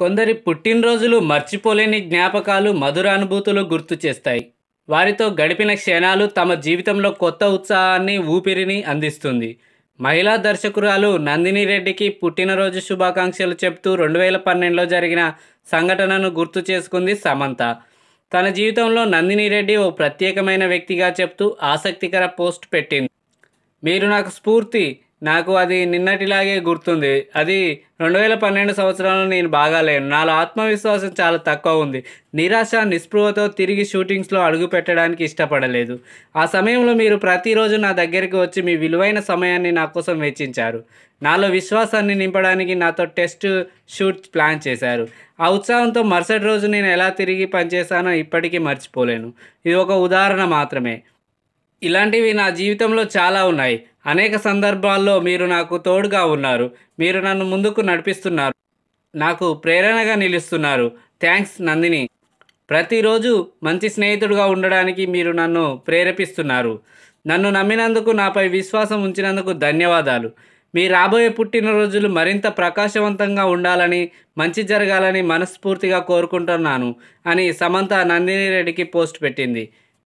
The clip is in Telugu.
కొందరి పుట్టినరోజులు మర్చిపోలేని జ్ఞాపకాలు మధుర అనుభూతులు గుర్తు చేస్తాయి వారితో గడిపిన క్షణాలు తమ జీవితంలో కొత్త ఉత్సాహాన్ని ఊపిరిని అందిస్తుంది మహిళా దర్శకురాలు నందిని రెడ్డికి పుట్టినరోజు శుభాకాంక్షలు చెప్తూ రెండు వేల పన్నెండులో జరిగిన సంఘటనను గుర్తు చేసుకుంది సమంత తన జీవితంలో నందిని రెడ్డి ఓ ప్రత్యేకమైన వ్యక్తిగా చెప్తూ ఆసక్తికర పోస్ట్ పెట్టింది మీరు నాకు స్ఫూర్తి నాకు అది నిన్నటిలాగే గుర్తుంది అది రెండు వేల పన్నెండు సంవత్సరాలు నేను బాగాలేను నాలో ఆత్మవిశ్వాసం చాలా తక్కువ ఉంది నిరాశ నిస్పృహతో తిరిగి షూటింగ్స్లో అడుగు పెట్టడానికి ఇష్టపడలేదు ఆ సమయంలో మీరు ప్రతిరోజు నా దగ్గరికి వచ్చి మీ విలువైన సమయాన్ని నా కోసం వెచ్చించారు నాలో విశ్వాసాన్ని నింపడానికి నాతో టెస్ట్ షూట్ ప్లాన్ చేశారు ఆ ఉత్సాహంతో మరుసటి రోజు నేను ఎలా తిరిగి పనిచేశానో ఇప్పటికీ మర్చిపోలేను ఇది ఒక ఉదాహరణ మాత్రమే ఇలాంటివి నా జీవితంలో చాలా ఉన్నాయి అనేక సందర్భాల్లో మీరు నాకు తోడుగా ఉన్నారు మీరు నన్ను ముందుకు నడిపిస్తున్నారు నాకు ప్రేరణగా నిలుస్తున్నారు థ్యాంక్స్ నందిని ప్రతిరోజు మంచి స్నేహితుడుగా ఉండడానికి మీరు నన్ను ప్రేరేపిస్తున్నారు నన్ను నమ్మినందుకు నాపై విశ్వాసం ఉంచినందుకు ధన్యవాదాలు మీ రాబోయే పుట్టినరోజులు మరింత ప్రకాశవంతంగా ఉండాలని మంచి జరగాలని మనస్ఫూర్తిగా కోరుకుంటున్నాను అని సమంత నందిని రెడ్డికి పోస్ట్ పెట్టింది